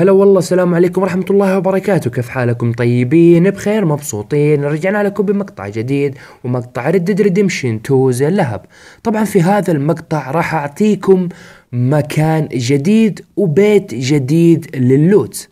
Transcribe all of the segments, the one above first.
هلا والله السلام عليكم ورحمة الله وبركاته كيف حالكم طيبين بخير مبسوطين رجعنا لكم بمقطع جديد ومقطع ردد ريديمشن 2 توز اللهب طبعا في هذا المقطع راح أعطيكم مكان جديد وبيت جديد لللوت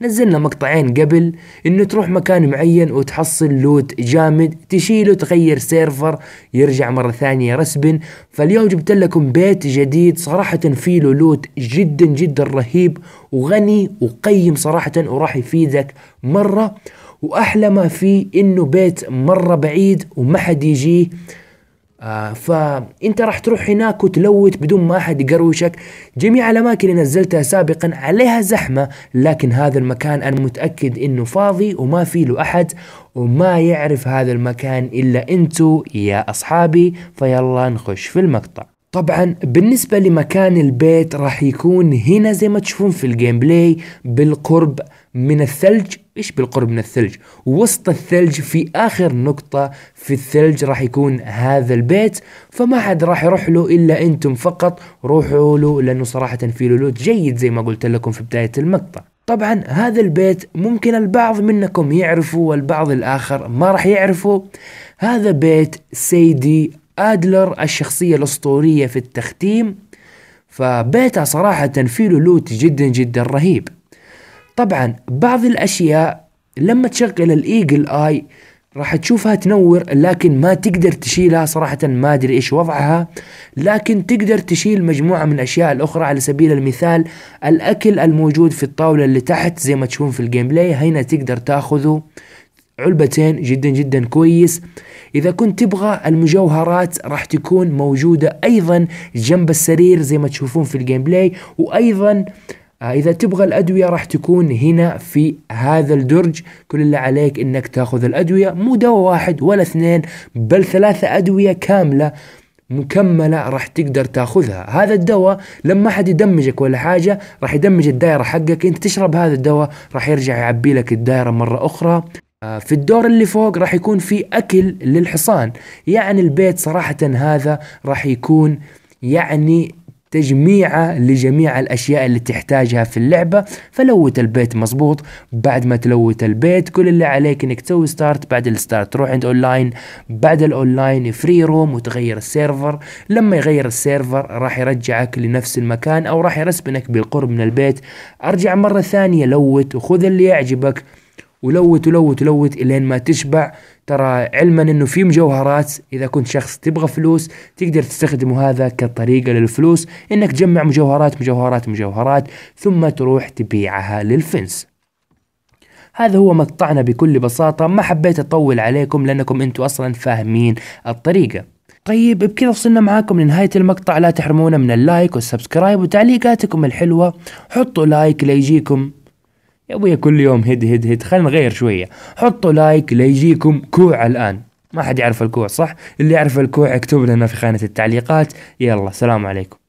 نزلنا مقطعين قبل انه تروح مكان معين وتحصل لوت جامد تشيله تغير سيرفر يرجع مرة ثانية رسبن فاليوم جبت لكم بيت جديد صراحة فيه له لوت جدا جدا رهيب وغني وقيم صراحة وراح يفيدك مرة واحلى ما فيه انه بيت مرة بعيد وما حد يجيه آه فانت راح تروح هناك وتلوت بدون ما احد يقروشك جميع الاماكن اللي نزلتها سابقا عليها زحمه لكن هذا المكان انا متاكد انه فاضي وما في له احد وما يعرف هذا المكان الا انتو يا اصحابي فيلا نخش في المقطع طبعا بالنسبة لمكان البيت راح يكون هنا زي ما تشوفون في الجيم بلاي بالقرب من الثلج ايش بالقرب من الثلج وسط الثلج في اخر نقطة في الثلج راح يكون هذا البيت فما حد راح يروح له الا انتم فقط روحوا له لانه صراحة في لوت جيد زي ما قلت لكم في بداية المقطع طبعا هذا البيت ممكن البعض منكم يعرفه والبعض الاخر ما راح يعرفه هذا بيت سيدي ادلر الشخصية الاسطورية في التختيم فبيتا صراحة في له لوت جدا جدا رهيب طبعا بعض الاشياء لما تشغل الايجل اي راح تشوفها تنور لكن ما تقدر تشيلها صراحة ما أدري إيش وضعها لكن تقدر تشيل مجموعة من الأشياء الأخرى على سبيل المثال الأكل الموجود في الطاولة اللي تحت زي ما تشوفون في الجيم بلاي هنا تقدر تاخذه علبتين جدا جدا كويس اذا كنت تبغى المجوهرات راح تكون موجودة ايضا جنب السرير زي ما تشوفون في الجيم بلاي وايضا آه، اذا تبغى الادوية راح تكون هنا في هذا الدرج كل اللي عليك انك تاخذ الادوية مو دواء واحد ولا اثنين بل ثلاثة ادوية كاملة مكملة راح تقدر تاخذها هذا الدواء لما حد يدمجك ولا حاجة راح يدمج الدائرة حقك انت تشرب هذا الدواء راح يرجع يعبي لك الدائرة مرة اخرى آه، في الدور اللي فوق راح يكون في أكل للحصان يعني البيت صراحة هذا راح يكون يعني تجميعه لجميع الأشياء اللي تحتاجها في اللعبة فلوت البيت مظبوط بعد ما تلوت البيت كل اللي عليك انك تسوي ستارت بعد الستارت تروح عند اونلاين بعد الاونلاين فري روم وتغير السيرفر لما يغير السيرفر راح يرجعك لنفس المكان او راح يرسبنك بالقرب من البيت ارجع مرة ثانية لوت وخذ اللي يعجبك ولوت ولوت ولوت الين ما تشبع ترى علما انه في مجوهرات اذا كنت شخص تبغى فلوس تقدر تستخدم هذا كطريقه للفلوس انك تجمع مجوهرات مجوهرات مجوهرات ثم تروح تبيعها للفنس هذا هو مقطعنا بكل بساطة ما حبيت أطول عليكم لأنكم أنتوا أصلا فاهمين الطريقة طيب بكذا وصلنا معاكم لنهاية المقطع لا تحرمونا من اللايك والسبسكرايب وتعليقاتكم الحلوة حطوا لايك ليجيكم يا ابوي كل يوم هد هد هد خلينا نغير شوية حطوا لايك ليجيكم كوع الآن ما حد يعرف الكوع صح اللي يعرف الكوع اكتب لنا في خانة التعليقات يلا سلام عليكم